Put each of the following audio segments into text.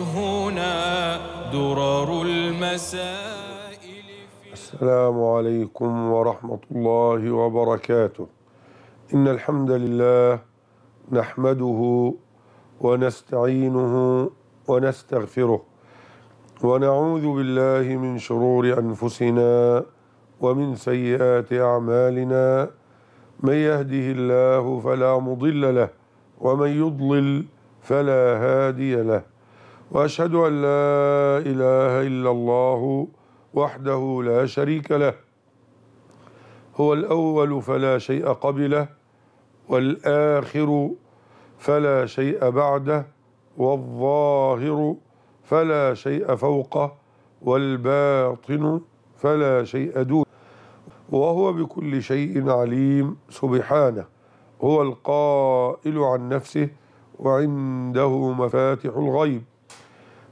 هنا درر المسائل السلام عليكم ورحمة الله وبركاته إن الحمد لله نحمده ونستعينه ونستغفره ونعوذ بالله من شرور أنفسنا ومن سيئات أعمالنا من يهده الله فلا مضل له ومن يضلل فلا هادي له واشهد ان لا اله الا الله وحده لا شريك له هو الاول فلا شيء قبله والاخر فلا شيء بعده والظاهر فلا شيء فوقه والباطن فلا شيء دونه وهو بكل شيء عليم سبحانه هو القائل عن نفسه وعنده مفاتح الغيب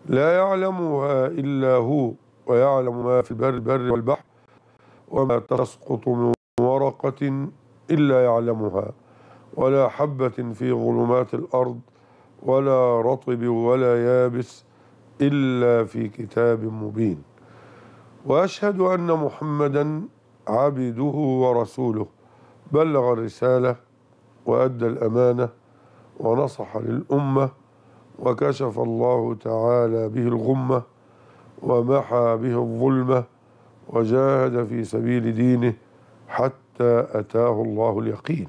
لا يعلمها إلا هو ويعلم ما في البر البر والبحر وما تسقط من ورقة إلا يعلمها ولا حبة في ظلمات الأرض ولا رطب ولا يابس إلا في كتاب مبين وأشهد أن محمدا عبده ورسوله بلغ الرسالة وأدى الأمانة ونصح للأمة وكشف الله تعالى به الغمة ومحى به الظلمة وجاهد في سبيل دينه حتى أتاه الله اليقين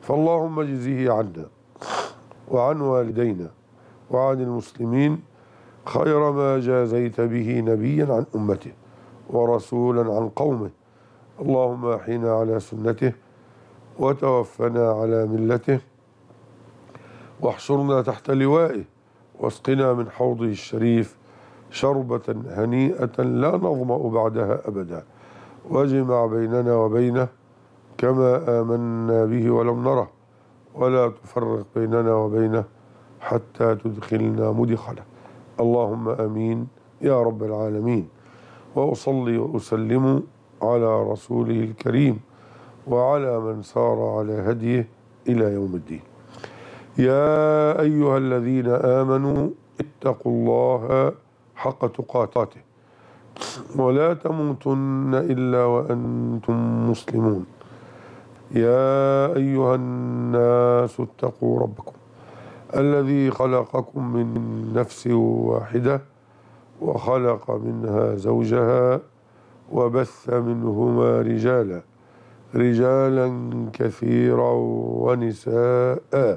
فاللهم اجزه عنا وعن والدينا وعن المسلمين خير ما جازيت به نبيا عن أمته ورسولا عن قومه اللهم أحينا على سنته وتوفنا على ملته واحشرنا تحت لوائه واسقنا من حوضه الشريف شربة هنيئة لا نظمأ بعدها أبدا واجمع بيننا وبينه كما آمنا به ولم نره ولا تفرق بيننا وبينه حتى تدخلنا مدخله اللهم امين يا رب العالمين واصلي واسلم على رسوله الكريم وعلى من سار على هديه الى يوم الدين يا أيها الذين آمنوا اتقوا الله حق تقاطاته ولا تموتن إلا وأنتم مسلمون يا أيها الناس اتقوا ربكم الذي خلقكم من نفس واحدة وخلق منها زوجها وبث منهما رجالا رجالا كثيرا ونساء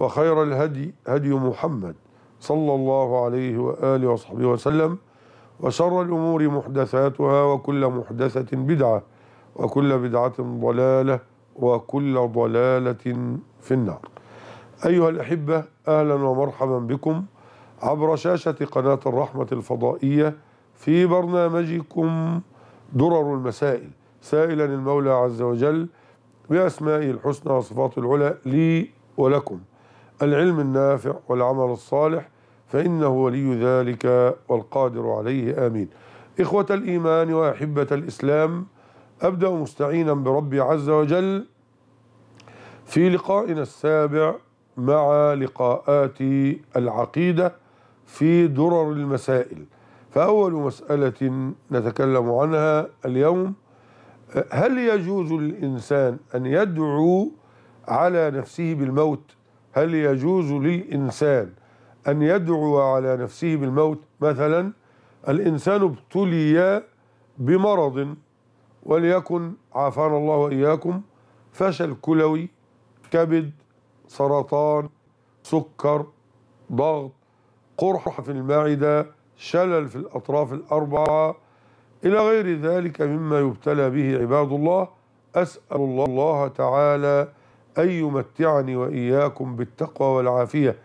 وخير الهدي هدي محمد صلى الله عليه وآله وصحبه وسلم وشر الأمور محدثاتها وكل محدثة بدعة وكل بدعة ضلالة وكل ضلالة في النار أيها الأحبة أهلا ومرحبا بكم عبر شاشة قناة الرحمة الفضائية في برنامجكم درر المسائل سائلا المولى عز وجل بأسمائه الحسنى وصفاته العلى لي ولكم العلم النافع والعمل الصالح فإنه ولي ذلك والقادر عليه آمين إخوة الإيمان وأحبة الإسلام أبدأ مستعينا بربي عز وجل في لقائنا السابع مع لقاءات العقيدة في درر المسائل فأول مسألة نتكلم عنها اليوم هل يجوز للإنسان أن يدعو على نفسه بالموت؟ هل يجوز للإنسان أن يدعو على نفسه بالموت مثلا الإنسان ابتلي بمرض وليكن عافانا الله وإياكم فشل كلوي كبد سرطان سكر ضغط قرح في المعدة شلل في الأطراف الأربعة إلى غير ذلك مما يبتلى به عباد الله أسأل الله تعالى أن يمتعني وإياكم بالتقوى والعافية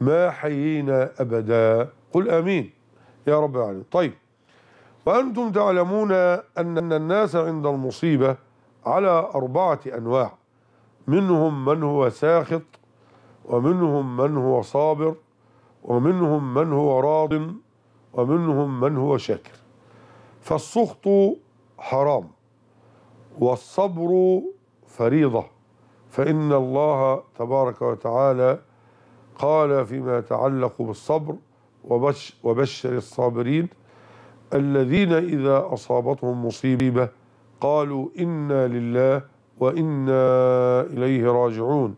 ما حيينا أبدا قل آمين يا رب العالمين طيب وأنتم تعلمون أن الناس عند المصيبة على أربعة أنواع منهم من هو ساخط ومنهم من هو صابر ومنهم من هو راض ومنهم من هو شاكر فالسخط حرام والصبر فريضة فإن الله تبارك وتعالى قال فيما يتعلق بالصبر وبش وبشر الصابرين الذين إذا أصابتهم مصيبة قالوا إنا لله وإنا إليه راجعون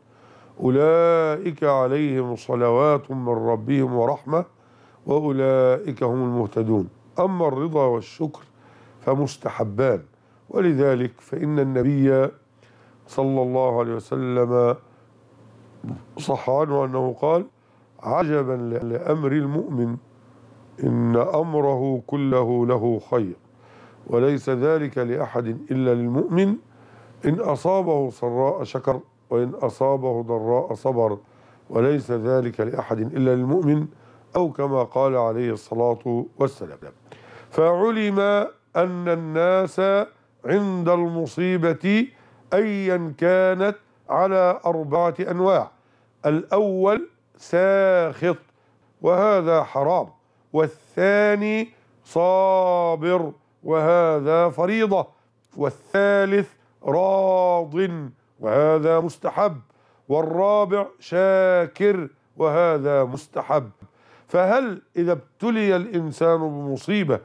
أولئك عليهم صلوات من ربهم ورحمة وأولئك هم المهتدون أما الرضا والشكر فمستحبان ولذلك فإن النبي صلى الله عليه وسلم صح عنه أنه قال عجبا لأمر المؤمن إن أمره كله له خير وليس ذلك لأحد إلا للمؤمن إن أصابه سراء شكر وإن أصابه ضراء صبر وليس ذلك لأحد إلا للمؤمن أو كما قال عليه الصلاة والسلام فعلم أن الناس عند المصيبة أيا كانت على أربعة أنواع الأول ساخط وهذا حرام والثاني صابر وهذا فريضة والثالث راض وهذا مستحب والرابع شاكر وهذا مستحب فهل إذا ابتلي الإنسان بمصيبة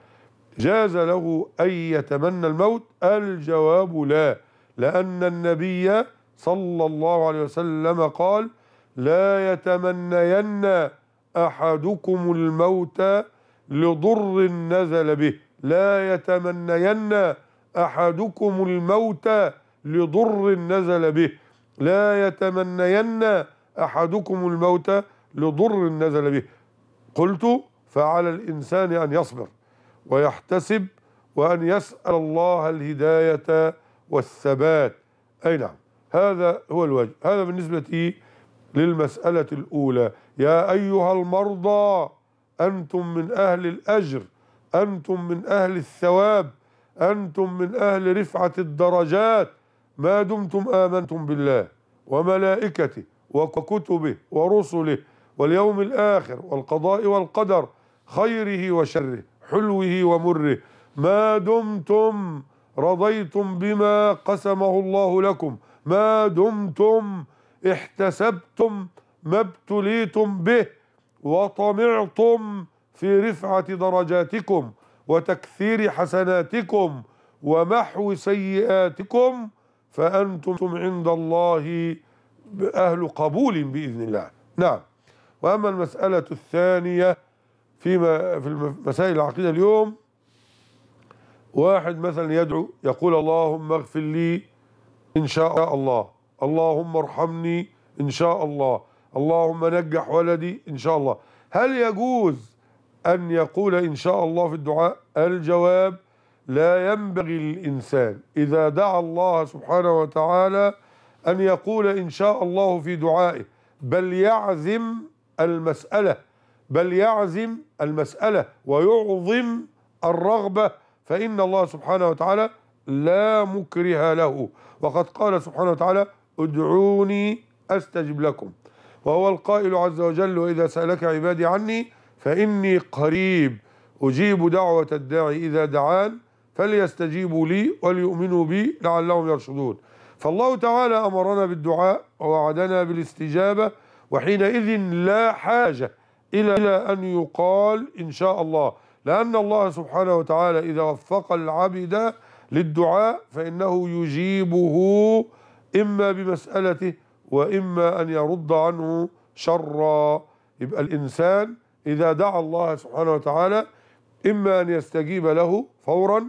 جاز له أن يتمنى الموت الجواب لا لأن النبي صلى الله عليه وسلم قال لا يتمنين أحدكم الموت لضر نزل به لا يتمنين أحدكم الموت لضر نزل به لا يتمنين أحدكم الموت لضر نزل به قلت فعلى الإنسان أن يصبر ويحتسب وأن يسأل الله الهداية والثبات أي نعم هذا هو الوجه هذا بالنسبة إيه؟ للمسألة الأولى يا أيها المرضى أنتم من أهل الأجر أنتم من أهل الثواب أنتم من أهل رفعة الدرجات ما دمتم آمنتم بالله وملائكته وكتبه ورسله واليوم الآخر والقضاء والقدر خيره وشره حلوه ومره ما دمتم رضيتم بما قسمه الله لكم ما دمتم احتسبتم ما ابتليتم به وطمعتم في رفعة درجاتكم وتكثير حسناتكم ومحو سيئاتكم فأنتم عند الله أهل قبول بإذن الله نعم وأما المسألة الثانية فيما في مسائل العقيدة اليوم واحد مثلا يدعو يقول اللهم اغفر لي إن شاء الله اللهم ارحمني إن شاء الله اللهم نجح ولدي إن شاء الله هل يجوز أن يقول إن شاء الله في الدعاء الجواب لا ينبغي للإنسان إذا دعا الله سبحانه وتعالى أن يقول إن شاء الله في دعائه بل يعزم المسألة بل يعزم المسألة ويعظم الرغبة فإن الله سبحانه وتعالى لا مكره له وقد قال سبحانه وتعالى ادعوني أستجب لكم وهو القائل عز وجل وإذا سألك عبادي عني فإني قريب أجيب دعوة الداعي إذا دعان فليستجيبوا لي وليؤمنوا بي لعلهم يرشدون فالله تعالى أمرنا بالدعاء ووعدنا بالاستجابة وحينئذ لا حاجة إلى أن يقال إن شاء الله لأن الله سبحانه وتعالى إذا وفق العبد للدعاء فإنه يجيبه إما بمسألته وإما أن يرد عنه شرا يبقى الإنسان إذا دعا الله سبحانه وتعالى إما أن يستجيب له فورا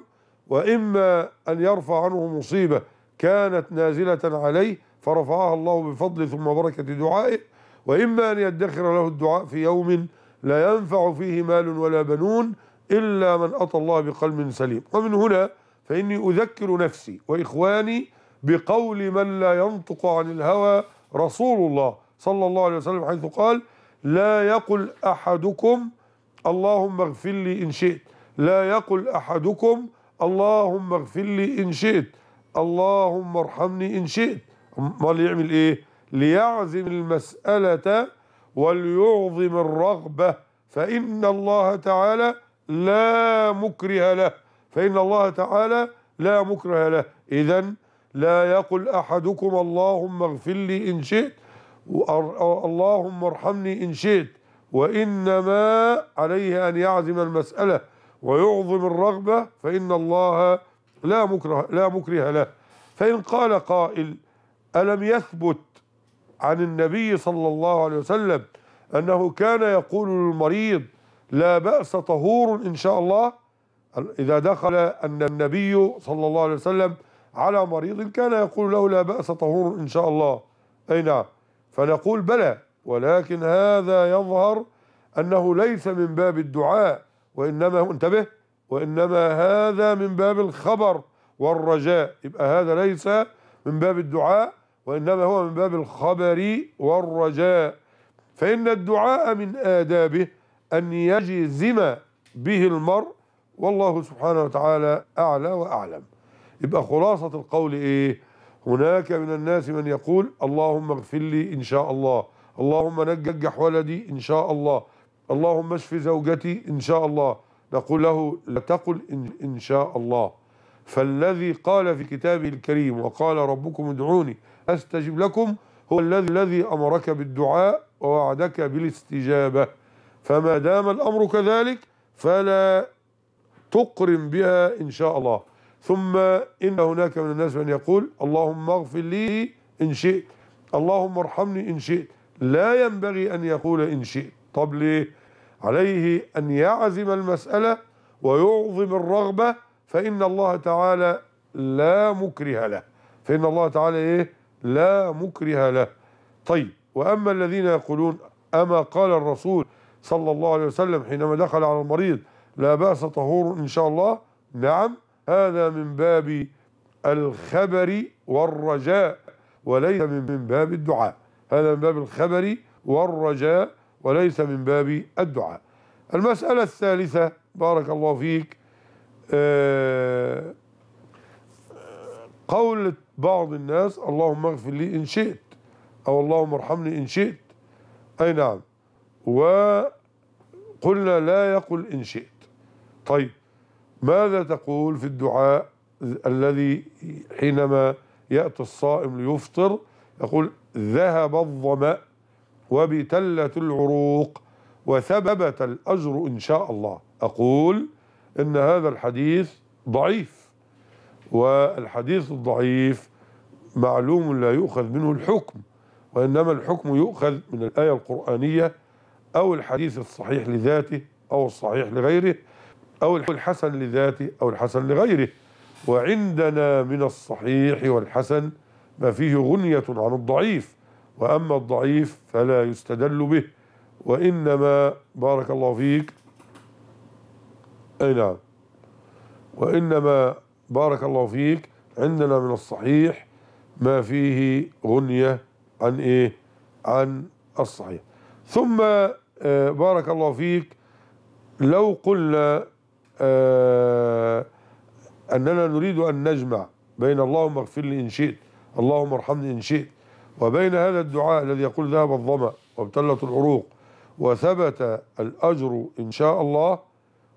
وإما أن يرفع عنه مصيبة كانت نازلة عليه فرفعها الله بفضل ثم بركة دعائه وإما أن يدخر له الدعاء في يوم لا ينفع فيه مال ولا بنون إلا من أتى الله بقلب سليم ومن هنا فإني أذكر نفسي وإخواني بقول من لا ينطق عن الهوى رسول الله صلى الله عليه وسلم حيث قال لا يقل أحدكم اللهم اغفر لي إن شئت لا يقل أحدكم اللهم اغفر لي إن شئت اللهم ارحمني إن شئت أمال يعمل إيه ليعزم المسألة وليعظم الرغبة فإن الله تعالى لا مكره له فإن الله تعالى لا مكره له إذا لا يقل أحدكم اللهم اغفر لي إن شئت اللهم ارحمني إن شئت وإنما عليه أن يعزم المسألة ويعظم الرغبة فإن الله لا مكره, لا مكره له فإن قال قائل ألم يثبت عن النبي صلى الله عليه وسلم أنه كان يقول للمريض لا بأس طهور إن شاء الله إذا دخل أن النبي صلى الله عليه وسلم على مريض كان يقول له لا بأس طهور إن شاء الله أي نعم فنقول بلى ولكن هذا يظهر أنه ليس من باب الدعاء وإنما انتبه وإنما هذا من باب الخبر والرجاء يبقى هذا ليس من باب الدعاء وإنما هو من باب الخبر والرجاء فإن الدعاء من آدابه أن يجزم به المرء والله سبحانه وتعالى أعلى وأعلم يبقى خلاصة القول إيه هناك من الناس من يقول اللهم اغفر لي إن شاء الله اللهم نجح ولدي إن شاء الله اللهم اشف زوجتي إن شاء الله نقول له لا تقل إن, إن شاء الله فالذي قال في كتابه الكريم وقال ربكم ادعوني أستجب لكم هو الذي الذي أمرك بالدعاء ووعدك بالاستجابة فما دام الأمر كذلك فلا تقرم بها إن شاء الله ثم إن هناك من الناس من يقول اللهم اغفر لي إن شئت اللهم ارحمني إن شئت لا ينبغي أن يقول إن شئت طب ليه عليه أن يعزم المسألة ويعظم الرغبة فإن الله تعالى لا مكره له فإن الله تعالى إيه لا مكره له طيب وأما الذين يقولون أما قال الرسول صلى الله عليه وسلم حينما دخل على المريض لا بأس طهور إن شاء الله نعم هذا من باب الخبر والرجاء وليس من باب الدعاء هذا من باب الخبر والرجاء وليس من باب الدعاء المسألة الثالثة بارك الله فيك آه، قول بعض الناس اللهم اغفر لي إن شئت أو اللهم ارحمني إن شئت أي نعم و قلنا لا يقل إن شئت طيب ماذا تقول في الدعاء الذي حينما يأتي الصائم ليفطر يقول ذهب الظمأ وبتلت العروق وثببت الأجر إن شاء الله أقول إن هذا الحديث ضعيف والحديث الضعيف معلوم لا يؤخذ منه الحكم وإنما الحكم يؤخذ من الآية القرآنية أو الحديث الصحيح لذاته أو الصحيح لغيره أو الحسن لذاته أو الحسن لغيره وعندنا من الصحيح والحسن ما فيه غنية عن الضعيف وأما الضعيف فلا يستدل به وإنما بارك الله فيك أي نعم وإنما بارك الله فيك عندنا من الصحيح ما فيه غنية عن إيه عن الصحيح ثم آه، بارك الله فيك لو قلنا آه، أننا نريد أن نجمع بين اللهم اغفر لي إن شئت اللهم ارحمني إن شئت وبين هذا الدعاء الذي يقول ذهب الظمأ وابتلت العروق وثبت الأجر إن شاء الله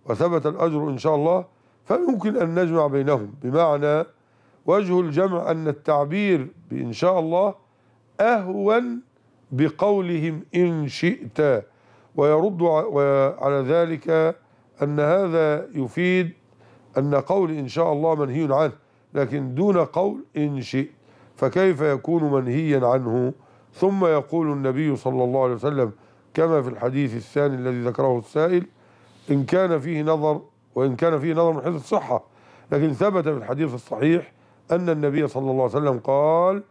وثبت الأجر إن شاء الله فيمكن أن نجمع بينهم بمعنى وجه الجمع أن التعبير بإن شاء الله أهون بقولهم إن شئت ويرد على ذلك أن هذا يفيد أن قول إن شاء الله منهي عنه لكن دون قول إن شئت فكيف يكون منهيا عنه ثم يقول النبي صلى الله عليه وسلم كما في الحديث الثاني الذي ذكره السائل إن كان فيه نظر وإن كان فيه نظر من حيث الصحة لكن ثبت في الحديث الصحيح أن النبي صلى الله عليه وسلم قال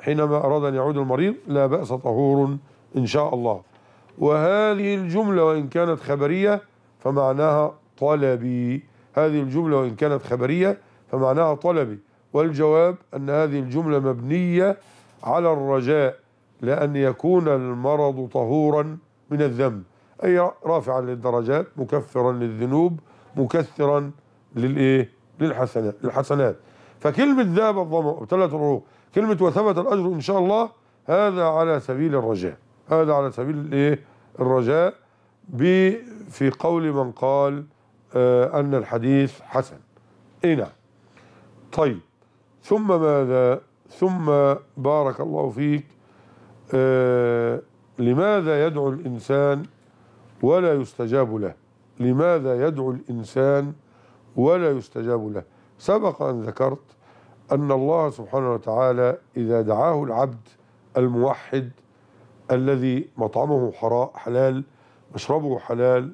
حينما أراد أن يعود المريض لا بأس طهور إن شاء الله وهذه الجملة وإن كانت خبرية فمعناها طلبي هذه الجملة وإن كانت خبرية فمعناها طلبي والجواب أن هذه الجملة مبنية على الرجاء لأن يكون المرض طهورا من الذنب أي رافعا للدرجات مكفرا للذنوب مكثرا للإيه؟ للحسنات للحسنات فكلمة ذاب الظمأ وابتلت الروح كلمة وثبت الأجر إن شاء الله هذا على سبيل الرجاء هذا على سبيل الايه الرجاء في قول من قال آه أن الحديث حسن اي نعم طيب ثم ماذا ثم بارك الله فيك آه لماذا يدعو الإنسان ولا يستجاب له لماذا يدعو الإنسان ولا يستجاب له سبق أن ذكرت أن الله سبحانه وتعالى إذا دعاه العبد الموحد الذي مطعمه حلال مشربه حلال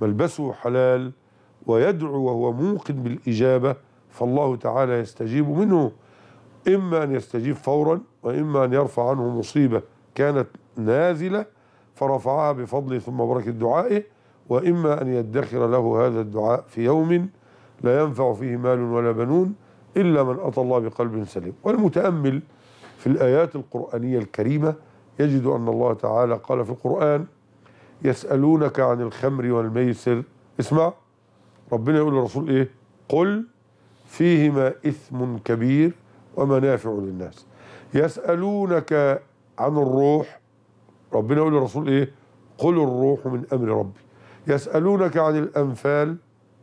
ملبسه حلال ويدعو وهو موقن بالإجابة فالله تعالى يستجيب منه إما أن يستجيب فورا وإما أن يرفع عنه مصيبة كانت نازلة فرفعها بفضله ثم بركة دعائه وإما أن يدخر له هذا الدعاء في يوم لا ينفع فيه مال ولا بنون إلا من أتى الله بقلب سليم والمتأمل في الآيات القرآنية الكريمة يجد أن الله تعالى قال في القرآن يسألونك عن الخمر والميسر اسمع ربنا يقول للرسول إيه قل فيهما إثم كبير ومنافع للناس يسألونك عن الروح ربنا يقول للرسول إيه قل الروح من أمر ربي يسألونك عن الأنفال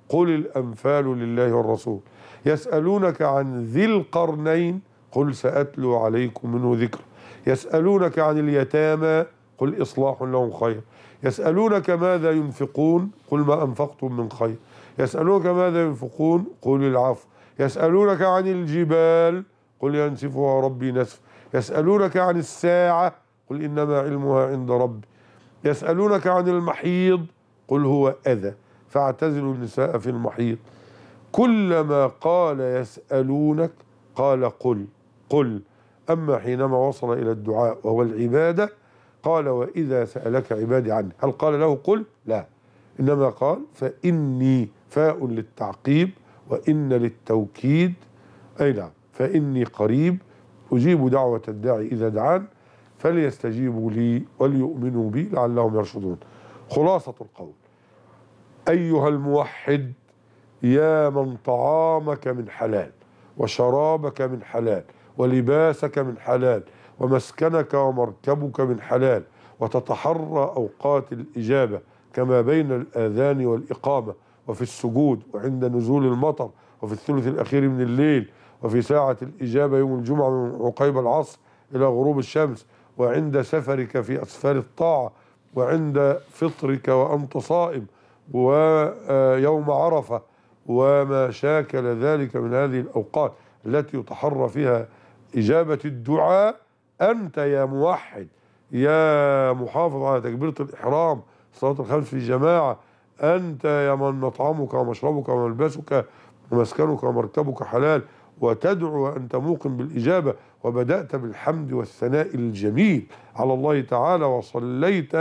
قل الأنفال لله والرسول يسألونك عن ذي القرنين قل سأتلو عليكم منه ذكر يسألونك عن اليتامى قل إصلاح لهم خير يسألونك ماذا ينفقون قل ما أنفقتم من خير يسألونك ماذا ينفقون قل العفو يسألونك عن الجبال قل ينسفها ربي نسف يسألونك عن الساعة قل إنما علمها عند ربي يسألونك عن المحيض قل هو أذى فاعتزلوا النساء في المحيض كلما قال يسألونك قال قل قل أما حينما وصل إلى الدعاء وهو العبادة قال وإذا سألك عبادي عني هل قال له قل لا إنما قال فإني فاء للتعقيب وإن للتوكيد أي نعم فإني قريب أجيب دعوة الداعي إذا دعان فليستجيبوا لي وليؤمنوا بي لعلهم يرشدون خلاصة القول أيها الموحد يا من طعامك من حلال وشرابك من حلال ولباسك من حلال ومسكنك ومركبك من حلال وتتحرى أوقات الإجابة كما بين الآذان والإقامة وفي السجود وعند نزول المطر وفي الثلث الأخير من الليل وفي ساعة الإجابة يوم الجمعة من عقيب العصر إلى غروب الشمس وعند سفرك في أسفار الطاعة وعند فطرك وأنت صائم ويوم آه، عرفة وما شاكل ذلك من هذه الأوقات التي يتحرى فيها إجابة الدعاء أنت يا موحد يا محافظ على تكبيرة الإحرام صلاة الخمس في جماعة أنت يا من مطعمك ومشربك وملبسك ومسكنك ومركبك حلال وتدعو وأنت موقن بالإجابة وبدأت بالحمد والثناء الجميل على الله تعالى وصليت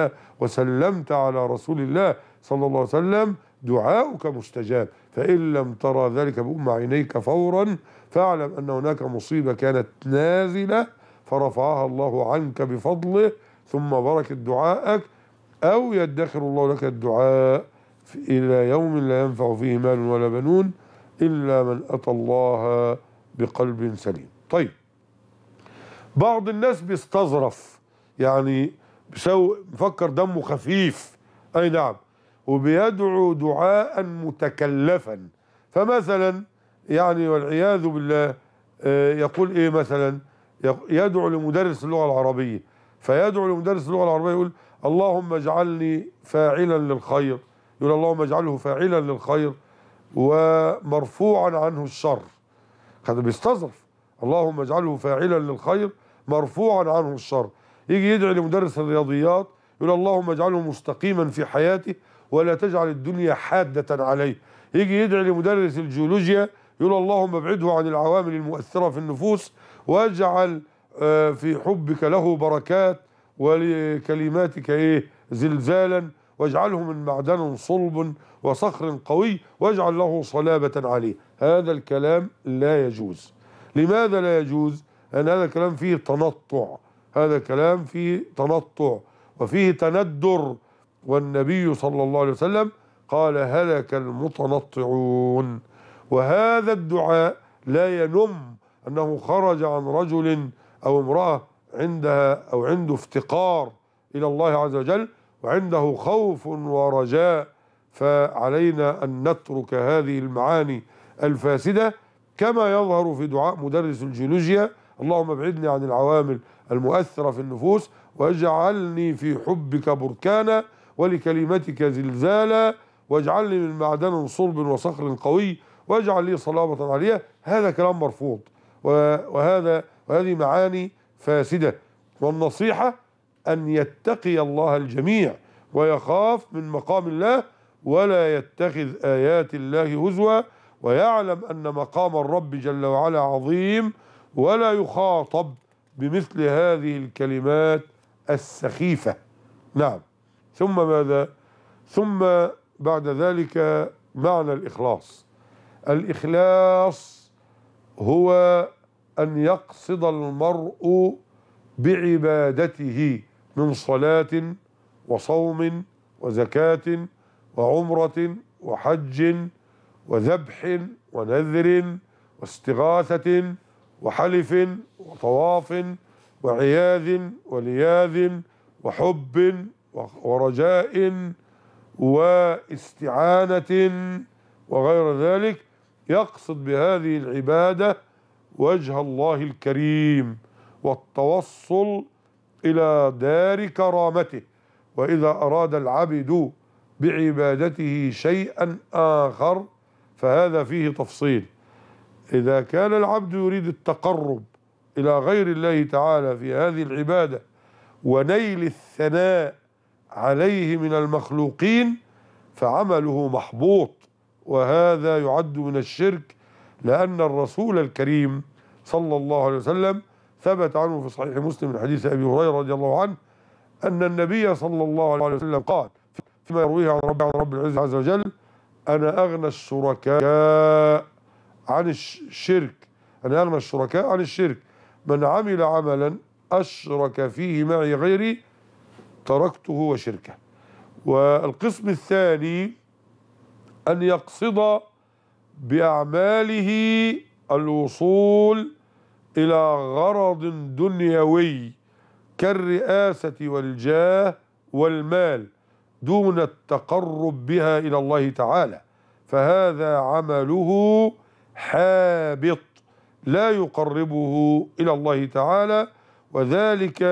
وسلمت على رسول الله صلى الله عليه وسلم دعاؤك مستجاب فإن لم ترى ذلك بأم عينيك فورا فاعلم أن هناك مصيبة كانت نازلة فرفعها الله عنك بفضله ثم بركت دعائك أو يدخر الله لك الدعاء إلى يوم لا ينفع فيه مال ولا بنون إلا من أتى الله بقلب سليم طيب بعض الناس بيستظرف يعني بيسوي مفكر دمه خفيف أي نعم وبيدعو دعاء متكلفا فمثلا يعني والعياذ بالله آه، يقول ايه مثلا يدعو لمدرس اللغة العربية فيدعو لمدرس اللغة العربية يقول اللهم اجعلني فاعلا للخير يقول اللهم اجعله فاعلا للخير ومرفوعا عنه الشر هذا بيستظرف اللهم اجعله فاعلا للخير مرفوعا عنه الشر يجي يدعي لمدرس الرياضيات يقول اللهم اجعله مستقيما في حياته ولا تجعل الدنيا حادة عليه يجي يدعي لمدرس الجيولوجيا يقول اللهم ابعده عن العوامل المؤثرة في النفوس واجعل آه، في حبك له بركات ولكلماتك ايه زلزالا واجعله من معدن صلب وصخر قوي واجعل له صلابة عليه هذا الكلام لا يجوز لماذا لا يجوز أن هذا الكلام فيه تنطع هذا الكلام فيه تنطع وفيه تندر والنبي صلى الله عليه وسلم قال هلك المتنطعون وهذا الدعاء لا ينم أنه خرج عن رجل أو امرأة عندها أو عنده افتقار إلى الله عز وجل وعنده خوف ورجاء فعلينا أن نترك هذه المعاني الفاسدة كما يظهر في دعاء مدرس الجيولوجيا اللهم ابعدني عن العوامل المؤثرة في النفوس واجعلني في حبك بركانا ولكلمتك زلزالا واجعلني من معدن صلب وصخر قوي واجعل لي صلابة عليها هذا كلام مرفوض وهذا وهذه معاني فاسدة والنصيحة أن يتقي الله الجميع ويخاف من مقام الله ولا يتخذ آيات الله هزوا ويعلم أن مقام الرب جل وعلا عظيم ولا يخاطب بمثل هذه الكلمات السخيفة نعم ثم ماذا ثم بعد ذلك معنى الإخلاص الإخلاص هو أن يقصد المرء بعبادته من صلاة وصوم وزكاة وعمرة وحج وذبح ونذر واستغاثة وحلف وطواف وعياذ ولياذ وحب ورجاء واستعانة وغير ذلك يقصد بهذه العبادة وجه الله الكريم والتوصل إلى دار كرامته وإذا أراد العبد بعبادته شيئا آخر فهذا فيه تفصيل إذا كان العبد يريد التقرب إلى غير الله تعالى في هذه العبادة ونيل الثناء عليه من المخلوقين فعمله محبوط وهذا يعد من الشرك لأن الرسول الكريم صلى الله عليه وسلم ثبت عنه في صحيح مسلم من حديث أبي هريرة رضي الله عنه أن النبي صلى الله عليه وسلم قال فيما يرويه عن رب, عن رب العزة عز وجل أنا أغنى الشركاء عن الشرك أنا أغنى الشركاء عن الشرك من عمل عملا أشرك فيه معي غيري تركته وشركه والقسم الثاني أن يقصد بأعماله الوصول إلى غرض دنيوي كالرئاسة والجاه والمال دون التقرب بها إلى الله تعالى فهذا عمله حابط لا يقربه إلى الله تعالى وذلك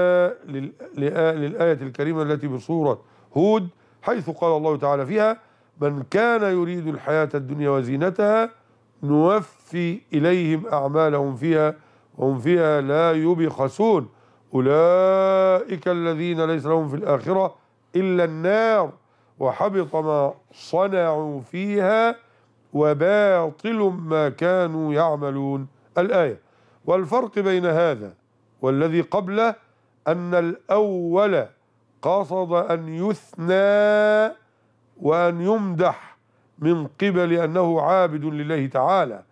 للآية الكريمة التي بصورة هود حيث قال الله تعالى فيها من كان يريد الحياة الدنيا وزينتها نوفي إليهم أعمالهم فيها وهم فيها لا يبخسون أولئك الذين ليس لهم في الآخرة إلا النار وحبط ما صنعوا فيها وباطل ما كانوا يعملون الآية والفرق بين هذا والذي قبله أن الأول قصد أن يثنى وأن يمدح من قبل أنه عابد لله تعالى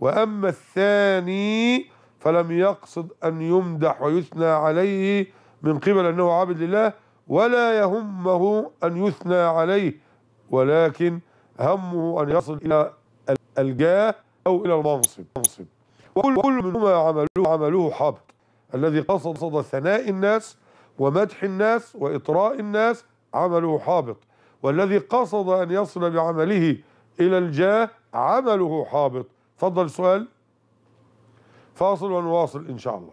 وأما الثاني فلم يقصد أن يمدح ويثنى عليه من قبل أنه عابد لله ولا يهمه أن يثنى عليه ولكن همه أن يصل إلى الجاه أو إلى المنصب وكل منهما عمله عمله حبط الذي قصد ثناء الناس ومدح الناس وإطراء الناس عمله حابط والذي قصد أن يصل بعمله إلى الجاه عمله حابط فضل سؤال فاصل ونواصل إن شاء الله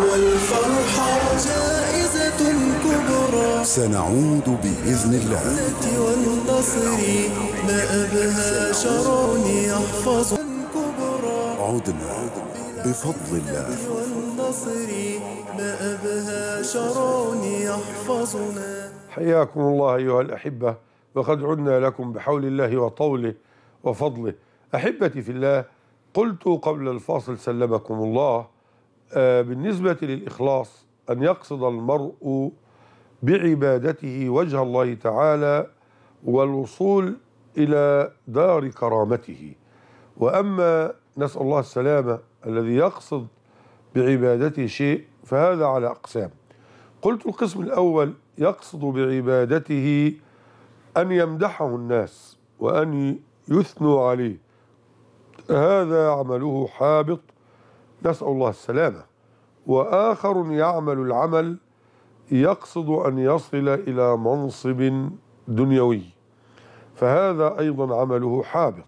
والفرحة جائزة كبرى سنعود بإذن الله والنصر ما أبهى شرع يحفظ كبرى عدنا بفضل الله والنصر ما أبهى بشرا يحفظنا حياكم الله أيها الأحبة وقد عدنا لكم بحول الله وطوله وفضله أحبتي في الله قلت قبل الفاصل سلمكم الله آه، بالنسبة للإخلاص أن يقصد المرء بعبادته وجه الله تعالى والوصول إلى دار كرامته وأما نسأل الله السلامة الذي يقصد بعبادته شيء فهذا على أقسام قلت القسم الأول يقصد بعبادته أن يمدحه الناس وأن يثنوا عليه هذا عمله حابط نسأل الله السلامة وآخر يعمل العمل يقصد أن يصل إلى منصب دنيوي فهذا أيضا عمله حابط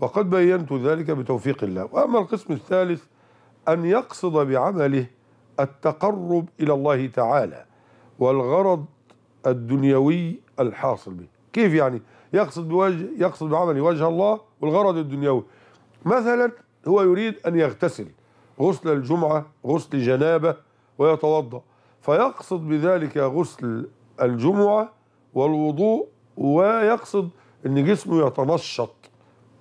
وقد بينت ذلك بتوفيق الله وأما القسم الثالث أن يقصد بعمله التقرب إلى الله تعالى والغرض الدنيوي الحاصل به كيف يعني يقصد بوجه يقصد بعمل وجه الله والغرض الدنيوي مثلا هو يريد أن يغتسل غسل الجمعة غسل جنابة ويتوضأ فيقصد بذلك غسل الجمعة والوضوء ويقصد أن جسمه يتنشط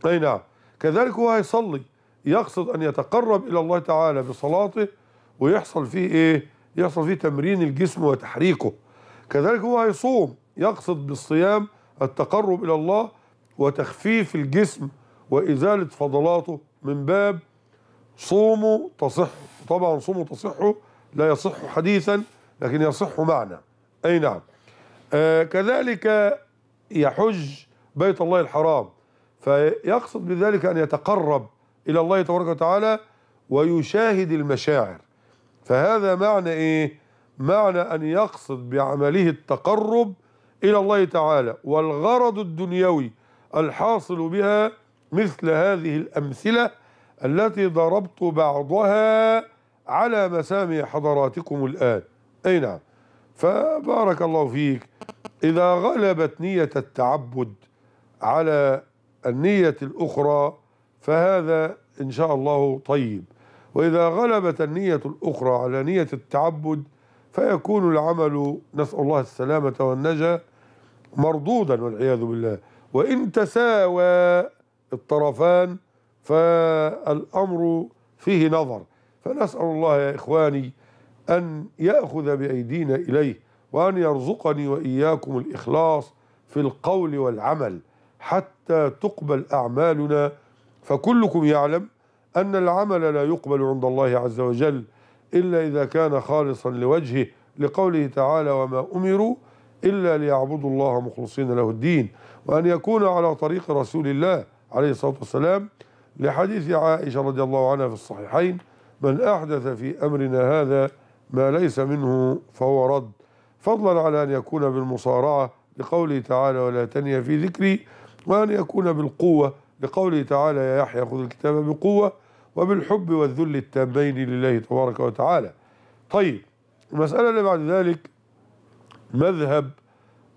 أي نعم كذلك هو هيصلي يقصد أن يتقرب إلى الله تعالى بصلاته ويحصل فيه ايه يحصل فيه تمرين الجسم وتحريكه كذلك هو هيصوم يقصد بالصيام التقرب الى الله وتخفيف الجسم وازاله فضلاته من باب صوموا تصحوا، طبعا صوموا تصحوا لا يصح حديثا لكن يصح معنى اي نعم آه كذلك يحج بيت الله الحرام فيقصد بذلك ان يتقرب الى الله تبارك وتعالى ويشاهد المشاعر فهذا معنى إيه معنى أن يقصد بعمله التقرب إلى الله تعالى والغرض الدنيوي الحاصل بها مثل هذه الأمثلة التي ضربت بعضها على مسامع حضراتكم الآن أي نعم فبارك الله فيك إذا غلبت نية التعبد على النية الأخرى فهذا إن شاء الله طيب وإذا غلبت النية الأخرى على نية التعبد فيكون العمل نسأل الله السلامة والنجاة مردودا والعياذ بالله وإن تساوى الطرفان فالأمر فيه نظر فنسأل الله يا إخواني أن يأخذ بأيدينا إليه وأن يرزقني وإياكم الإخلاص في القول والعمل حتى تقبل أعمالنا فكلكم يعلم أن العمل لا يقبل عند الله عز وجل إلا إذا كان خالصا لوجهه لقوله تعالى وما أمروا إلا ليعبدوا الله مخلصين له الدين وأن يكون على طريق رسول الله عليه الصلاة والسلام لحديث عائشة رضي الله عنها في الصحيحين من أحدث في أمرنا هذا ما ليس منه فهو رد فضلا على أن يكون بالمصارعة لقوله تعالى ولا تني في ذكري وأن يكون بالقوة لقوله تعالى يا يحيى خذ الكتاب بقوة وبالحب والذل التامين لله تبارك وتعالى طيب المسألة اللي بعد ذلك مذهب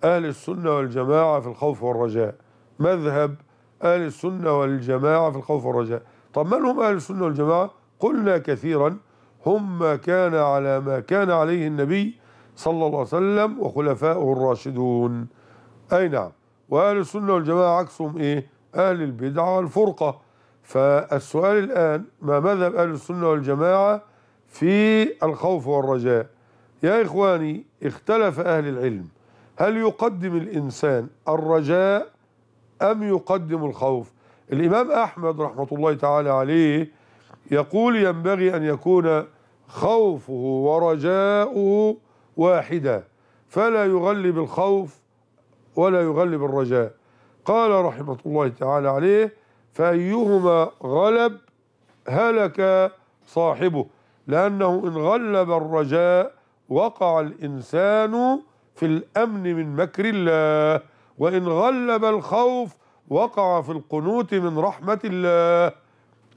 أهل السنة والجماعة في الخوف والرجاء مذهب أهل السنة والجماعة في الخوف والرجاء طب من هم أهل السنة والجماعة قلنا كثيرا هم ما كان على ما كان عليه النبي صلى الله عليه وسلم وخلفائه الراشدون أي نعم وأهل السنة والجماعة عكسهم إيه أهل البدعة والفرقة فالسؤال الآن ما مذهب أهل السنة والجماعة في الخوف والرجاء يا إخواني اختلف أهل العلم هل يقدم الإنسان الرجاء أم يقدم الخوف الإمام أحمد رحمة الله تعالى عليه يقول ينبغي أن يكون خوفه ورجاؤه واحدا فلا يغلب الخوف ولا يغلب الرجاء قال رحمة الله تعالى عليه فأيهما غلب هلك صاحبه لأنه إن غلب الرجاء وقع الإنسان في الأمن من مكر الله وإن غلب الخوف وقع في القنوت من رحمة الله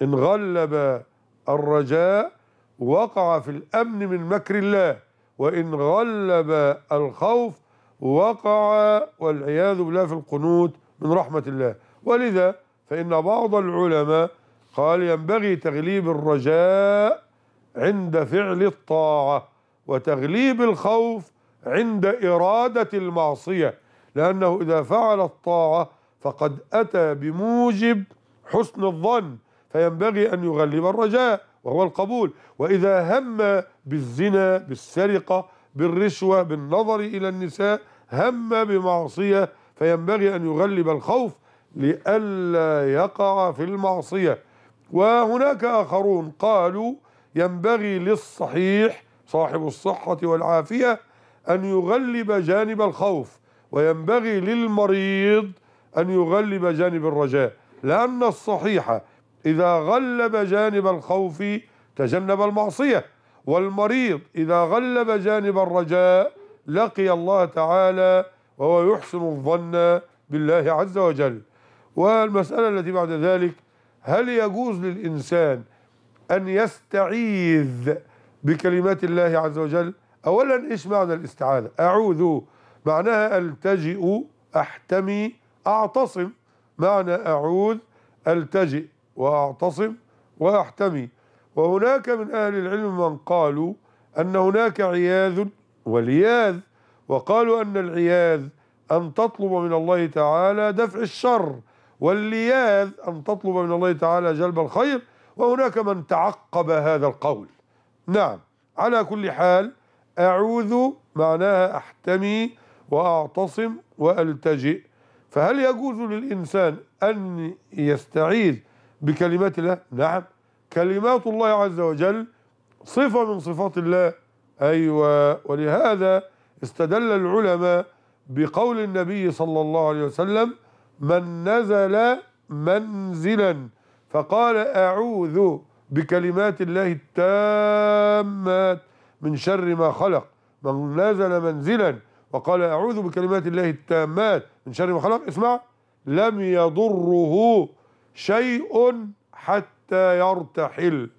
إن غلب الرجاء وقع في الأمن من مكر الله وإن غلب الخوف وقع والعياذ بالله في القنوت من رحمة الله ولذا فإن بعض العلماء قال ينبغي تغليب الرجاء عند فعل الطاعة وتغليب الخوف عند إرادة المعصية لأنه إذا فعل الطاعة فقد أتى بموجب حسن الظن فينبغي أن يغلب الرجاء وهو القبول وإذا هم بالزنا بالسرقة بالرشوة بالنظر إلى النساء هم بمعصية فينبغي أن يغلب الخوف لئلا يقع في المعصية وهناك آخرون قالوا ينبغي للصحيح صاحب الصحة والعافية أن يغلب جانب الخوف وينبغي للمريض أن يغلب جانب الرجاء لأن الصحيح إذا غلب جانب الخوف تجنب المعصية والمريض إذا غلب جانب الرجاء لقي الله تعالى وهو يحسن الظن بالله عز وجل والمسألة التي بعد ذلك هل يجوز للإنسان أن يستعيذ بكلمات الله عز وجل أولا إيش معنى الاستعاذة أعوذ معناها ألتجئ أحتمي أعتصم معنى أعوذ ألتجئ وأعتصم وأحتمي وهناك من أهل العلم من قالوا أن هناك عياذ ولياذ وقالوا أن العياذ أن تطلب من الله تعالى دفع الشر واللياذ أن تطلب من الله تعالى جلب الخير وهناك من تعقب هذا القول نعم على كل حال أعوذ معناها أحتمي وأعتصم وألتجئ فهل يجوز للإنسان أن يستعيذ بكلمات الله نعم كلمات الله عز وجل صفة من صفات الله أيوة ولهذا استدل العلماء بقول النبي صلى الله عليه وسلم من نزل منزلا فقال أعوذ بكلمات الله التامات من شر ما خلق من نزل منزلا وقال أعوذ بكلمات الله التامات من شر ما خلق اسمع لم يضره شيء حتى يرتحل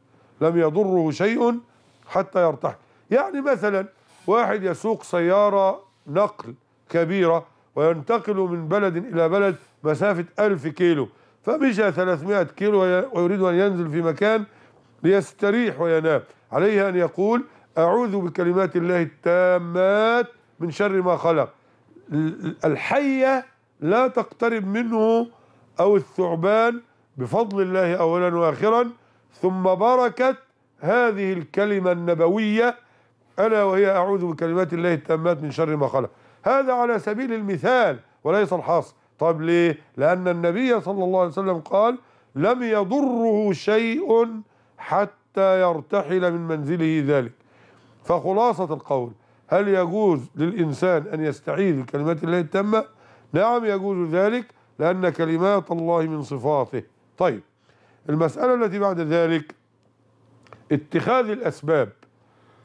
لم يضره شيء حتى يرتحل يعني مثلا واحد يسوق سيارة نقل كبيرة وينتقل من بلد إلى بلد مسافة ألف كيلو فمشى 300 كيلو ويريد أن ينزل في مكان ليستريح وينام عليه أن يقول أعوذ بكلمات الله التامات من شر ما خلق الحية لا تقترب منه أو الثعبان بفضل الله أولا وآخرا ثم بركت هذه الكلمة النبوية ألا وهي أعوذ بكلمات الله التامات من شر ما خلق هذا على سبيل المثال وليس الحصر طب ليه لأن النبي صلى الله عليه وسلم قال لم يضره شيء حتى يرتحل من منزله ذلك فخلاصة القول هل يجوز للإنسان أن يستعيذ بكلمات الله التامة نعم يجوز ذلك لأن كلمات الله من صفاته طيب المسألة التي بعد ذلك اتخاذ الأسباب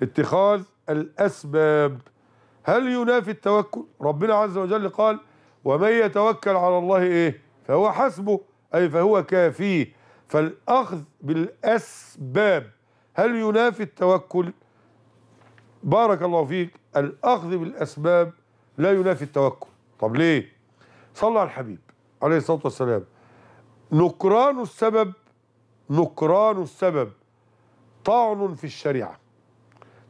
اتخاذ الأسباب هل ينافي التوكل ربنا عز وجل قال ومن يتوكل على الله ايه فهو حسبه اي فهو كافيه فالاخذ بالاسباب هل ينافي التوكل بارك الله فيك الاخذ بالاسباب لا ينافي التوكل طب ليه صلى على الحبيب عليه الصلاه والسلام نكران السبب نكران السبب طعن في الشريعه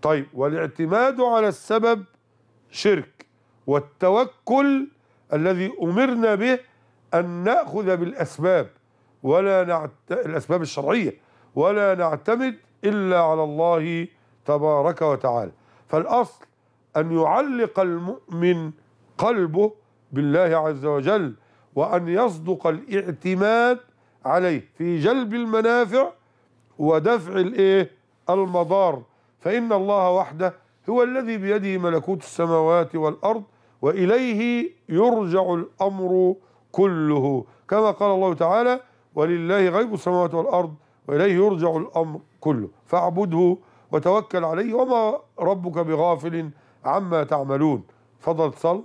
طيب والاعتماد على السبب شرك والتوكل الذي أمرنا به أن نأخذ بالأسباب ولا نعت... الأسباب الشرعية ولا نعتمد إلا على الله تبارك وتعالى فالأصل أن يعلق المؤمن قلبه بالله عز وجل وأن يصدق الاعتماد عليه في جلب المنافع ودفع الايه المضار فإن الله وحده هو الذي بيده ملكوت السماوات والأرض وإليه يرجع الأمر كله كما قال الله تعالى ولله غيب السماوات والأرض وإليه يرجع الأمر كله فاعبده وتوكل عليه وما ربك بغافل عما تعملون فضل صل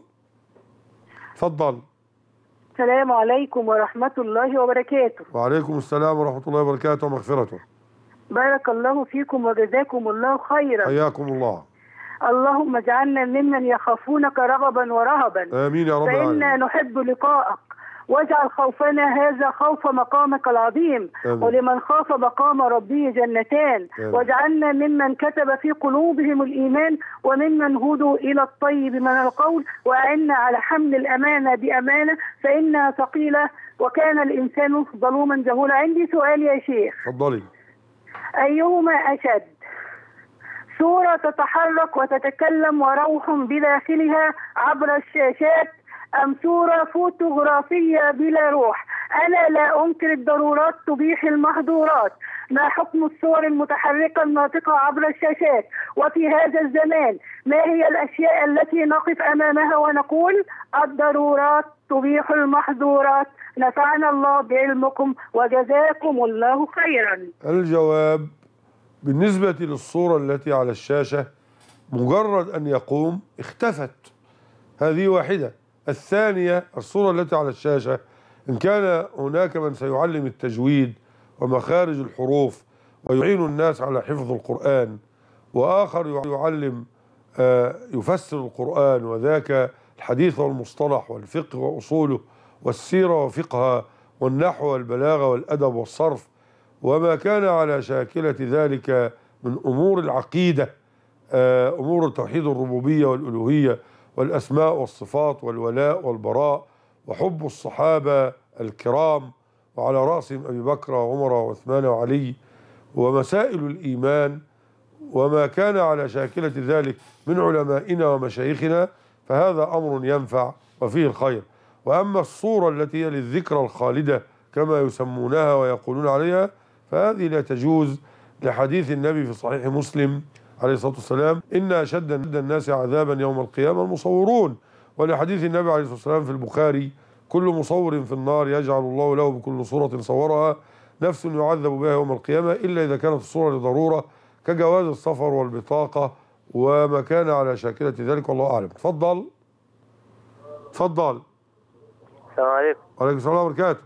فضل السلام عليكم ورحمة الله وبركاته وعليكم السلام ورحمة الله وبركاته ومغفرته بارك الله فيكم وجزاكم الله خيرا حياكم الله اللهم اجعلنا ممن يخافونك رغبا ورهبا امين يا رب العالمين فانا نحب لقاءك واجعل خوفنا هذا خوف مقامك العظيم أمين. ولمن خاف مقام ربه جنتان أمين. واجعلنا ممن كتب في قلوبهم الإيمان وممن هدوا إلى الطيب من القول وأعنا على حمل الأمانة بأمانة فإنها ثقيلة وكان الإنسان ظلوما جهولا عندي سؤال يا شيخ اتفضلي أيهما أشد صورة تتحرك وتتكلم وروح بداخلها عبر الشاشات أم صورة فوتوغرافية بلا روح أنا لا أنكر الضرورات تبيح المحظورات ما حكم الصور المتحركة الناطقة عبر الشاشات وفي هذا الزمان ما هي الأشياء التي نقف أمامها ونقول الضرورات تبيح المحظورات نفعنا الله بعلمكم وجزاكم الله خيرا الجواب بالنسبة للصورة التي على الشاشة مجرد أن يقوم اختفت هذه واحدة الثانية الصورة التي على الشاشة إن كان هناك من سيعلم التجويد ومخارج الحروف ويعين الناس على حفظ القرآن وآخر يعلم آه، يفسر القرآن وذاك الحديث والمصطلح والفقه وأصوله والسيرة وفقهها والنحو والبلاغة والأدب والصرف وما كان على شاكلة ذلك من أمور العقيدة آه، أمور توحيد الربوبية والألوهية والأسماء والصفات والولاء والبراء وحب الصحابة الكرام وعلى رأسهم أبي بكر وعمر وعثمان وعلي ومسائل الإيمان وما كان على شاكلة ذلك من علمائنا ومشايخنا فهذا أمر ينفع وفيه الخير وأما الصورة التي هي للذكرى الخالدة كما يسمونها ويقولون عليها فهذه لا تجوز لحديث النبي في صحيح مسلم عليه الصلاة والسلام إن أشد الناس عذابا يوم القيامة المصورون ولحديث النبي عليه الصلاة والسلام في البخاري كل مصور في النار يجعل الله له بكل صورة صورها نفس يعذب بها يوم القيامة إلا إذا كانت الصورة لضرورة كجواز السفر والبطاقة وما كان على شاكلة ذلك والله أعلم تفضل تفضل السلام عليكم وعليكم السلام ورحمه الله وبركاته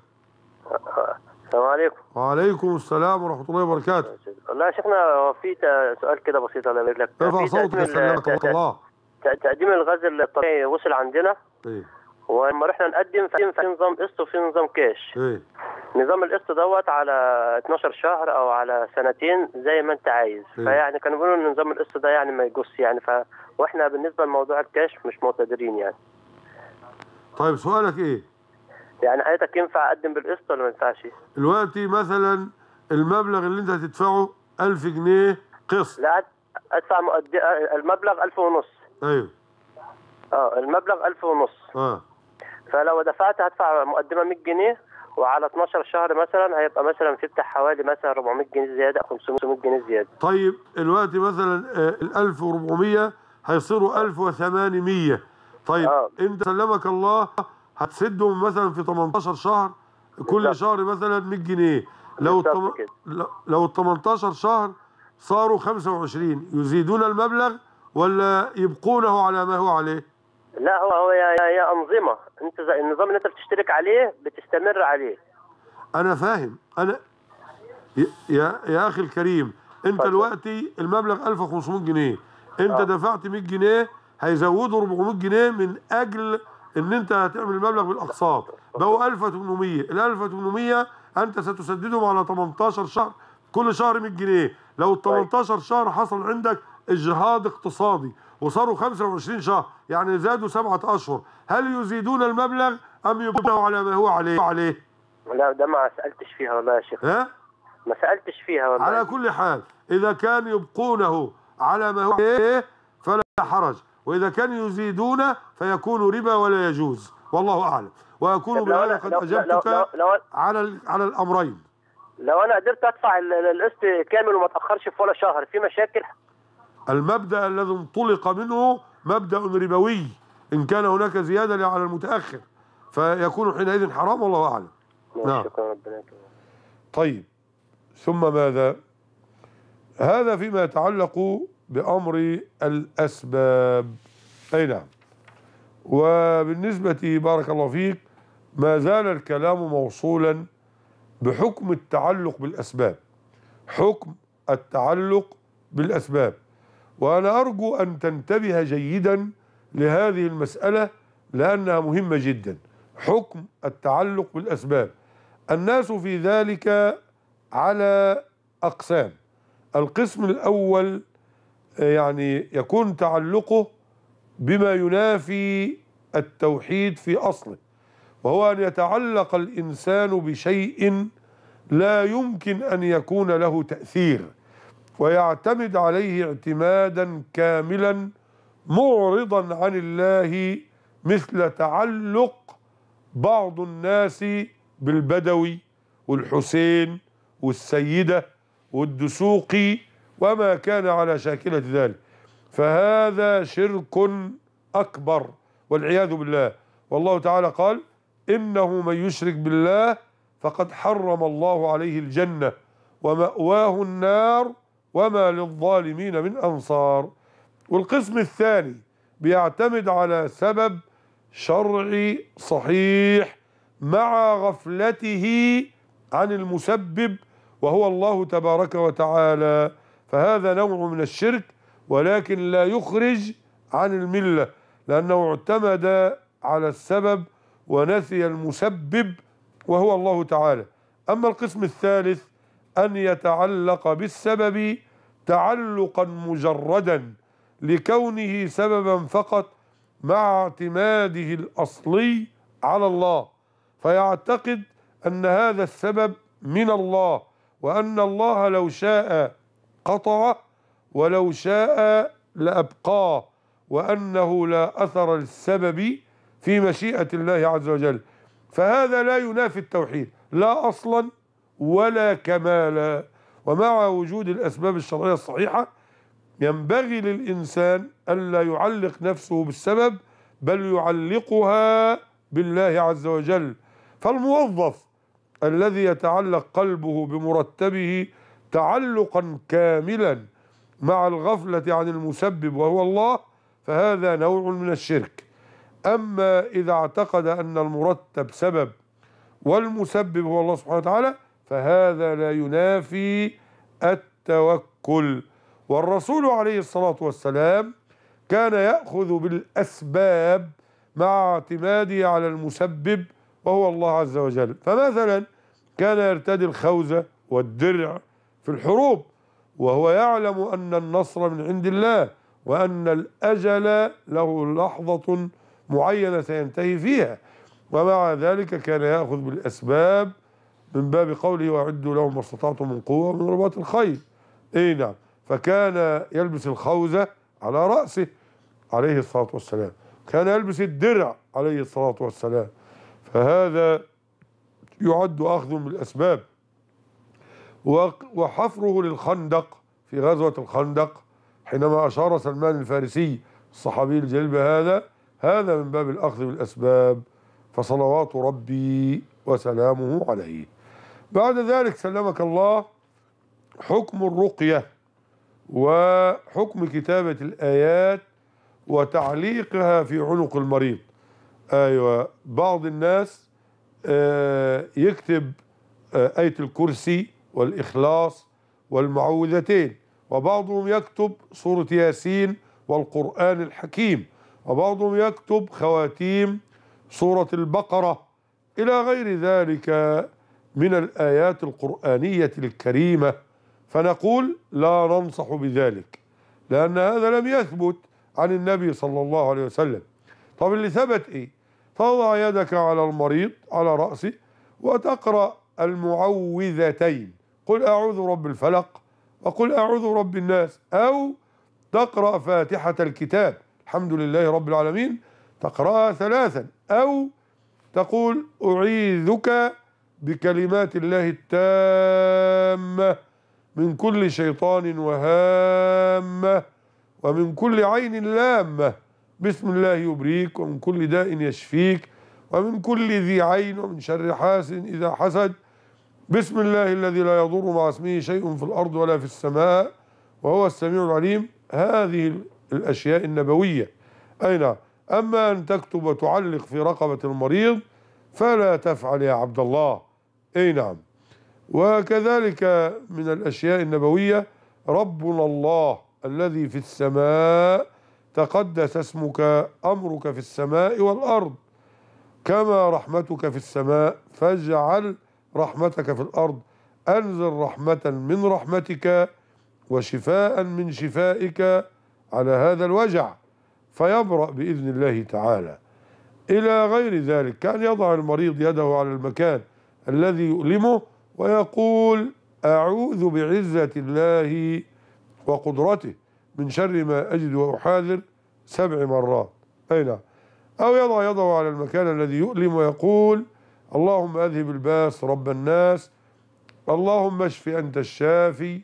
أه، أه. السلام عليكم وعليكم السلام ورحمه الله وبركاته لا شيخنا في سؤال كده بسيط انا لك ارفع صوتك ورحمه الله تقديم الغزل الطبيعي وصل عندنا ايه ولما رحنا نقدم في نظام قسط وفي نظام كاش ايه نظام القسط دوت على 12 شهر او على سنتين زي ما انت عايز إيه؟ فيعني كانوا بيقولوا ان نظام القسط ده يعني ما يجوش يعني ف واحنا بالنسبه لموضوع الكاش مش مقتدرين يعني طيب سؤالك ايه؟ يعني حضرتك ينفع اقدم بالقسط ولا ما ينفعش؟ دلوقتي مثلا المبلغ اللي انت هتدفعه 1000 جنيه قسط لا ادفع مقدم المبلغ 1000 ونص ايوه اه المبلغ 1000 ونص اه فلو دفعت هدفع مقدمه 100 جنيه وعلى 12 شهر مثلا هيبقى مثلا في بتاع حوالي مثلا 400 جنيه زياده او 500 جنيه زياده طيب دلوقتي مثلا آه، ال 1400 هيصيروا 1800 طيب آه. انت سلمك الله هتسدهم مثلا في 18 شهر كل شهر مثلا 100 جنيه لو التم... لو ال 18 شهر صاروا 25 يزيدون المبلغ ولا يبقونه على ما هو عليه؟ لا هو هو يا, يا, يا انظمه انت النظام اللي انت بتشترك عليه بتستمر عليه انا فاهم انا يا يا اخي الكريم انت دلوقتي المبلغ 1500 جنيه انت آه. دفعت 100 جنيه هيزودوا 400 جنيه من اجل ان انت هتعمل المبلغ بالاقساط بقوا 1800 ال 1800 انت ستسددهم على 18 شهر كل شهر 100 جنيه لو ال 18 طيب. شهر حصل عندك اجهاض اقتصادي وصاروا 25 شهر يعني زادوا سبعة اشهر هل يزيدون المبلغ ام يبقوا على ما هو عليه عليه لا ده ما سالتش فيها والله يا شيخ ها ما سالتش فيها والله على كل حال اذا كان يبقونه على ما هو عليه فلا حرج وإذا كانوا يزيدون فيكون ربا ولا يجوز والله أعلم وأكون طيب، بهذا قد أجبتك على على الأمرين لو أنا قدرت أدفع القسط كامل وما تأخرش في ولا شهر في مشاكل المبدأ الذي انطلق منه مبدأ ربوي إن كان هناك زيادة على المتأخر فيكون حينئذ حرام والله أعلم نعم, نعم. طيب ثم ماذا هذا فيما يتعلق بأمر الأسباب أي نعم وبالنسبة بارك الله فيك ما زال الكلام موصولا بحكم التعلق بالأسباب حكم التعلق بالأسباب وأنا أرجو أن تنتبه جيدا لهذه المسألة لأنها مهمة جدا حكم التعلق بالأسباب الناس في ذلك على أقسام القسم الأول يعني يكون تعلقه بما ينافي التوحيد في أصله وهو أن يتعلق الإنسان بشيء لا يمكن أن يكون له تأثير ويعتمد عليه اعتمادا كاملا معرضا عن الله مثل تعلق بعض الناس بالبدوي والحسين والسيدة والدسوقي وما كان على شاكلة ذلك فهذا شرك أكبر والعياذ بالله والله تعالى قال إنه من يشرك بالله فقد حرم الله عليه الجنة ومأواه النار وما للظالمين من أنصار والقسم الثاني بيعتمد على سبب شرعي صحيح مع غفلته عن المسبب وهو الله تبارك وتعالى فهذا نوع من الشرك ولكن لا يخرج عن الملة لأنه اعتمد على السبب ونسي المسبب وهو الله تعالى أما القسم الثالث أن يتعلق بالسبب تعلقا مجردا لكونه سببا فقط مع اعتماده الأصلي على الله فيعتقد أن هذا السبب من الله وأن الله لو شاء قطع ولو شاء لأبقى وأنه لا أثر للسبب في مشيئة الله عز وجل فهذا لا ينافي التوحيد لا أصلا ولا كمالا ومع وجود الأسباب الشرعية الصحيحة ينبغي للإنسان ألا يعلق نفسه بالسبب بل يعلقها بالله عز وجل فالموظف الذي يتعلق قلبه بمرتبه تعلقا كاملا مع الغفلة عن المسبب وهو الله فهذا نوع من الشرك أما إذا اعتقد أن المرتب سبب والمسبب هو الله سبحانه وتعالى فهذا لا ينافي التوكل والرسول عليه الصلاة والسلام كان يأخذ بالأسباب مع اعتماده على المسبب وهو الله عز وجل فمثلا كان يرتدي الخوذة والدرع في الحروب وهو يعلم أن النصر من عند الله وأن الأجل له لحظة معينة سينتهي فيها ومع ذلك كان يأخذ بالأسباب من باب قوله وأعدوا لهم ما استطعتم من قوة من رباط الخيل أي نعم فكان يلبس الخوذة على رأسه عليه الصلاة والسلام كان يلبس الدرع عليه الصلاة والسلام فهذا يعد أخذ بالأسباب وحفره للخندق في غزوة الخندق حينما أشار سلمان الفارسي الصحابي الجليل بهذا هذا من باب الأخذ بالأسباب فصلوات ربي وسلامه عليه بعد ذلك سلمك الله حكم الرقية وحكم كتابة الآيات وتعليقها في عنق المريض أيوة بعض الناس آه، يكتب آه، آية الكرسي والإخلاص والمعوذتين وبعضهم يكتب سورة ياسين والقرآن الحكيم وبعضهم يكتب خواتيم سورة البقرة إلى غير ذلك من الآيات القرآنية الكريمة فنقول لا ننصح بذلك لأن هذا لم يثبت عن النبي صلى الله عليه وسلم طب اللي ثبت إيه تضع يدك على المريض على رأسه وتقرأ المعوذتين قل أعوذ رب الفلق وقل أعوذ رب الناس أو تقرأ فاتحة الكتاب الحمد لله رب العالمين تقرأها ثلاثا أو تقول أعيذك بكلمات الله التامة من كل شيطان وهامة ومن كل عين لامة بسم الله يبريك ومن كل داء يشفيك ومن كل ذي عين ومن شر حاسد إذا حسد بسم الله الذي لا يضر مع اسمه شيء في الأرض ولا في السماء وهو السميع العليم هذه الأشياء النبوية أين أما أن تكتب وتعلق في رقبة المريض فلا تفعل يا عبد الله أي نعم وكذلك من الأشياء النبوية ربنا الله الذي في السماء تقدس اسمك أمرك في السماء والأرض كما رحمتك في السماء فاجعل رحمتك في الأرض أنزل رحمة من رحمتك وشفاء من شفائك على هذا الوجع فيبرأ بإذن الله تعالى إلى غير ذلك كان يضع المريض يده على المكان الذي يؤلمه ويقول أعوذ بعزة الله وقدرته من شر ما أجد وأحاذر سبع مرات أي نعم أو يضع يده على المكان الذي يؤلم ويقول اللهم أذهب الباس رب الناس اللهم اشف أنت الشافي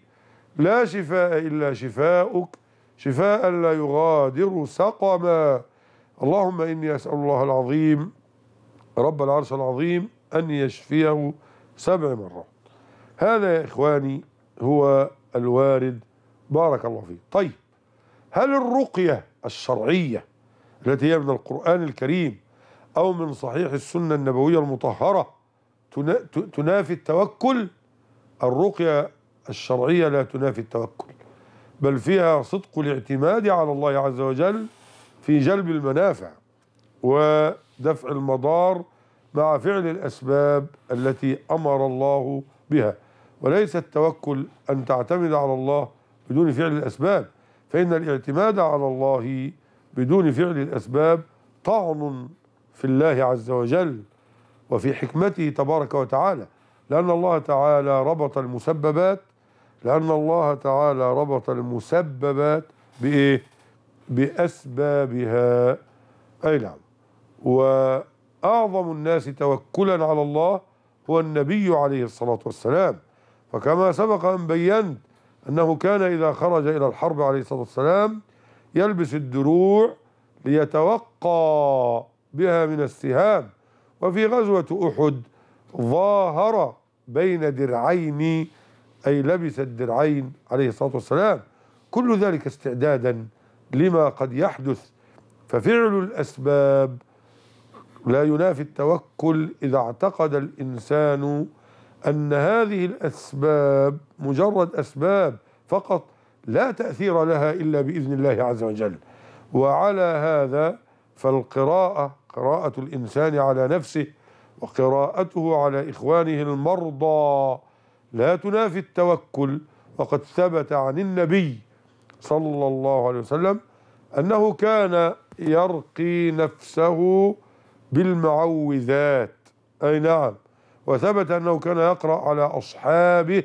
لا شفاء إلا شفاؤك شفاء لا يغادر سقما اللهم إني أسأل الله العظيم رب العرش العظيم أن يشفيه سبع مرات هذا يا إخواني هو الوارد بارك الله فيه طيب هل الرقية الشرعية التي هي من القرآن الكريم أو من صحيح السنة النبوية المطهرة تنافي التوكل الرقية الشرعية لا تنافي التوكل بل فيها صدق الاعتماد على الله عز وجل في جلب المنافع ودفع المضار مع فعل الأسباب التي أمر الله بها وليس التوكل أن تعتمد على الله بدون فعل الأسباب فإن الاعتماد على الله بدون فعل الأسباب طعن في الله عز وجل وفي حكمته تبارك وتعالى لأن الله تعالى ربط المسببات لأن الله تعالى ربط المسببات بإيه؟ بأسبابها أي نعم وأعظم الناس توكلا على الله هو النبي عليه الصلاة والسلام فكما سبق أن بينت أنه كان إذا خرج إلى الحرب عليه الصلاة والسلام يلبس الدروع ليتوقى بها من السهام وفي غزوة أحد ظاهر بين درعين أي لبس الدرعين عليه الصلاة والسلام كل ذلك استعدادا لما قد يحدث ففعل الأسباب لا ينافي التوكل إذا اعتقد الإنسان أن هذه الأسباب مجرد أسباب فقط لا تأثير لها إلا بإذن الله عز وجل وعلى هذا فالقراءة قراءة الإنسان على نفسه وقراءته على إخوانه المرضى لا تنافي التوكل وقد ثبت عن النبي صلى الله عليه وسلم أنه كان يرقي نفسه بالمعوذات أي نعم وثبت أنه كان يقرأ على أصحابه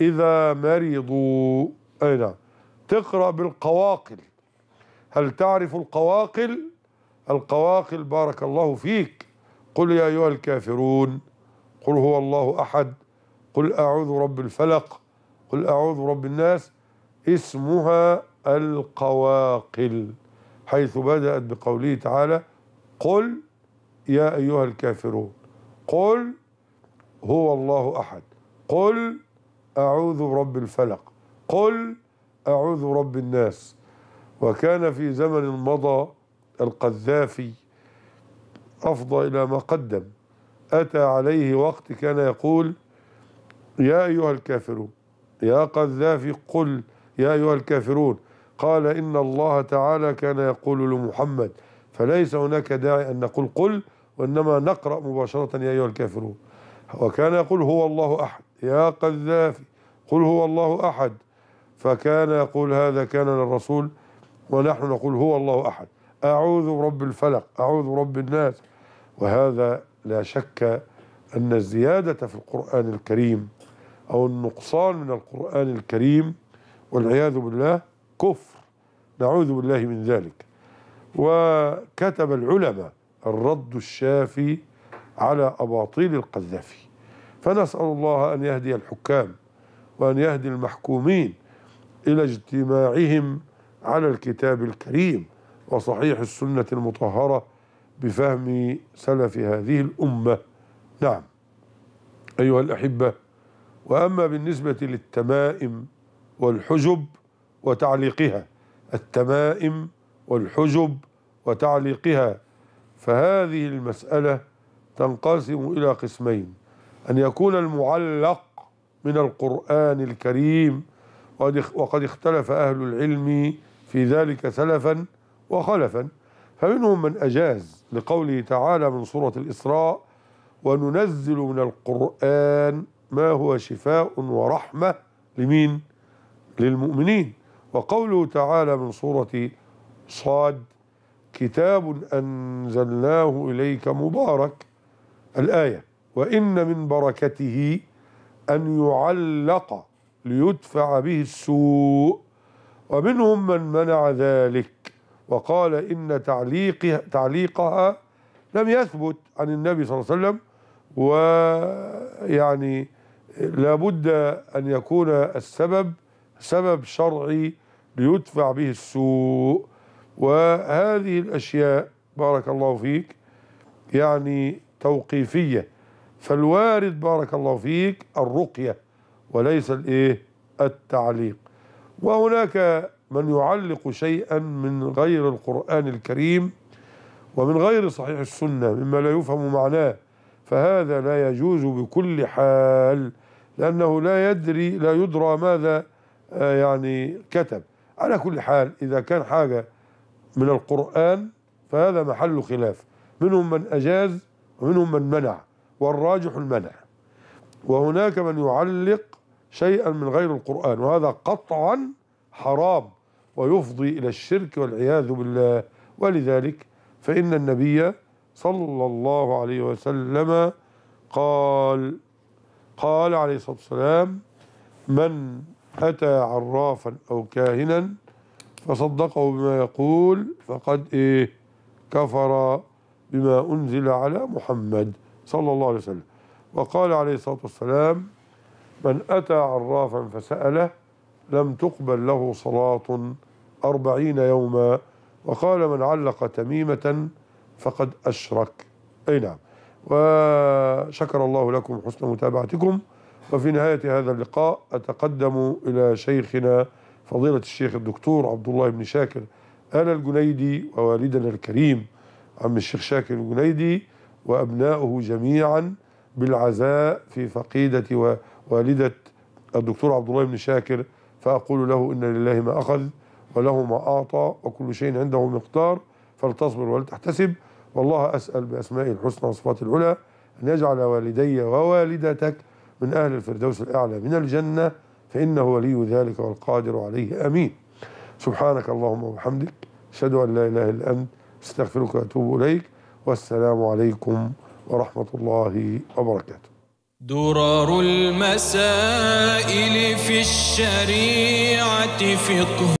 إذا مرضوا أي نعم تقرأ بالقواقل هل تعرف القواقل؟ القواقل بارك الله فيك قل يا أيها الكافرون قل هو الله أحد قل أعوذ رب الفلق قل أعوذ رب الناس اسمها القواقل حيث بدأت بقوله تعالى قل يا أيها الكافرون قل هو الله أحد قل أعوذ رب الفلق قل أعوذ رب الناس وكان في زمن مضى القذافي أفضى إلى ما قدم أتى عليه وقت كان يقول يا أيها الكافرون يا قذافي قل يا أيها الكافرون قال إن الله تعالى كان يقول لمحمد فليس هناك داعي أن نقول قل وإنما نقرأ مباشرة يا أيها الكافرون وكان يقول هو الله أحد يا قذافي قل هو الله أحد فكان يقول هذا كان للرسول ونحن نقول هو الله أحد أعوذ برب الفلق أعوذ برب الناس وهذا لا شك أن الزيادة في القرآن الكريم أو النقصان من القرآن الكريم والعياذ بالله كفر نعوذ بالله من ذلك وكتب العلماء الرد الشافي على أباطيل القذافي فنسأل الله أن يهدي الحكام وأن يهدي المحكومين إلى اجتماعهم على الكتاب الكريم وصحيح السنة المطهرة بفهم سلف هذه الأمة نعم أيها الأحبة وأما بالنسبة للتمائم والحجب وتعليقها التمائم والحجب وتعليقها فهذه المسألة تنقسم إلى قسمين أن يكون المعلق من القرآن الكريم وقد اختلف أهل العلم في ذلك سلفاً وخلفا فمنهم من أجاز لقوله تعالى من سورة الإسراء وننزل من القرآن ما هو شفاء ورحمة لمين؟ للمؤمنين وقوله تعالى من سورة صاد كتاب أنزلناه إليك مبارك الآية وإن من بركته أن يعلق ليدفع به السوء ومنهم من منع ذلك وقال إن تعليق تعليقها لم يثبت عن النبي صلى الله عليه وسلم ويعني لابد أن يكون السبب سبب شرعي ليدفع به السوء وهذه الأشياء بارك الله فيك يعني توقيفية فالوارد بارك الله فيك الرقية وليس الإيه التعليق وهناك من يعلق شيئا من غير القرآن الكريم ومن غير صحيح السنة مما لا يفهم معناه فهذا لا يجوز بكل حال لأنه لا يدري لا يدرى ماذا آه، يعني كتب على كل حال إذا كان حاجة من القرآن فهذا محل خلاف منهم من أجاز ومنهم من منع والراجح المنع وهناك من يعلق شيئا من غير القرآن وهذا قطعا حرام ويفضي إلى الشرك والعياذ بالله ولذلك فإن النبي صلى الله عليه وسلم قال قال عليه الصلاة والسلام من أتى عرافا أو كاهنا فصدقه بما يقول فقد إيه كفر بما أنزل على محمد صلى الله عليه وسلم وقال عليه الصلاة والسلام من أتى عرافا فسأله لم تقبل له صلاة أربعين يوما وقال من علق تميمة فقد أشرك أي نعم وشكر الله لكم حسن متابعتكم وفي نهاية هذا اللقاء أتقدم إلى شيخنا فضيلة الشيخ الدكتور عبد الله بن شاكر آل الجنيدي ووالدنا الكريم عم الشيخ شاكر الجنيدي وأبنائه جميعا بالعزاء في فقيدة ووالدة الدكتور عبد الله بن شاكر فأقول له إن لله ما أخذ وله ما أعطى وكل شيء عنده مقدار فلتصبر ولتحتسب والله أسأل بأسمائه الحسنى وصفات العلى أن يجعل والدي ووالدتك من أهل الفردوس الأعلى من الجنة فإنه ولي ذلك والقادر عليه أمين سبحانك اللهم وبحمدك أشهد أن لا إله إلا أنت استغفرك وأتوب إليك والسلام عليكم ورحمة الله وبركاته درر المسائل في الشريعة فقه